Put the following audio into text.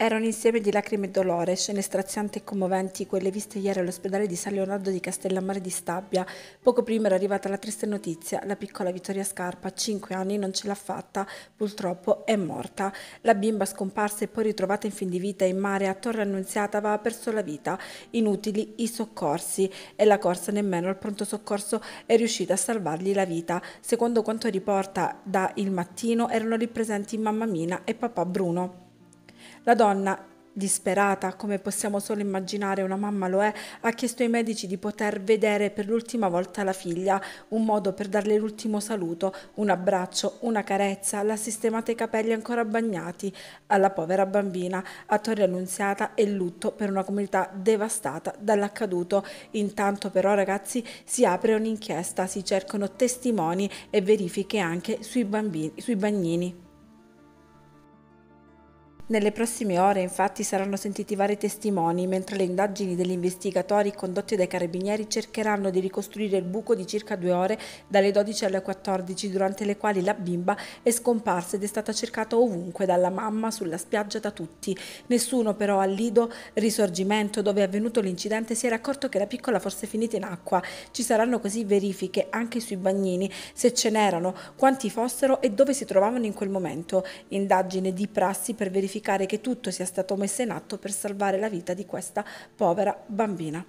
Era un insieme di lacrime e dolore, scene strazianti e commoventi, quelle viste ieri all'ospedale di San Leonardo di Castellammare di Stabia. Poco prima era arrivata la triste notizia, la piccola Vittoria Scarpa, 5 anni, non ce l'ha fatta, purtroppo è morta. La bimba scomparsa e poi ritrovata in fin di vita in mare a Torre Annunziata aveva perso la vita, inutili i soccorsi e la corsa nemmeno al pronto soccorso è riuscita a salvargli la vita. Secondo quanto riporta da Il Mattino erano lì presenti mamma Mina e papà Bruno. La donna, disperata, come possiamo solo immaginare una mamma lo è, ha chiesto ai medici di poter vedere per l'ultima volta la figlia, un modo per darle l'ultimo saluto, un abbraccio, una carezza, la sistemata i capelli ancora bagnati alla povera bambina a Torre Annunziata e lutto per una comunità devastata dall'accaduto. Intanto però ragazzi si apre un'inchiesta, si cercano testimoni e verifiche anche sui, bambini, sui bagnini. Nelle prossime ore infatti saranno sentiti vari testimoni, mentre le indagini degli investigatori condotti dai carabinieri cercheranno di ricostruire il buco di circa due ore dalle 12 alle 14 durante le quali la bimba è scomparsa ed è stata cercata ovunque dalla mamma, sulla spiaggia, da tutti. Nessuno però al Lido Risorgimento dove è avvenuto l'incidente si era accorto che la piccola fosse finita in acqua. Ci saranno così verifiche anche sui bagnini, se ce n'erano, quanti fossero e dove si trovavano in quel momento. Indagine di prassi per verificare verificare che tutto sia stato messo in atto per salvare la vita di questa povera bambina.